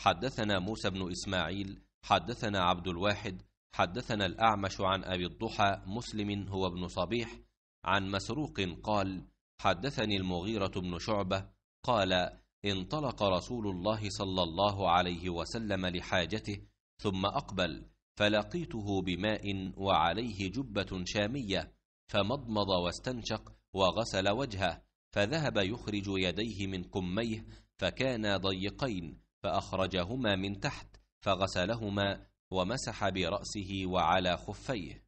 حدثنا موسى بن إسماعيل حدثنا عبد الواحد حدثنا الأعمش عن أبي الضحى مسلم هو ابن صبيح عن مسروق قال حدثني المغيرة بن شعبة قال انطلق رسول الله صلى الله عليه وسلم لحاجته ثم أقبل فلقيته بماء وعليه جبة شامية فمضمض واستنشق وغسل وجهه فذهب يخرج يديه من قميه فكانا ضيقين فأخرجهما من تحت فغسلهما ومسح برأسه وعلى خفيه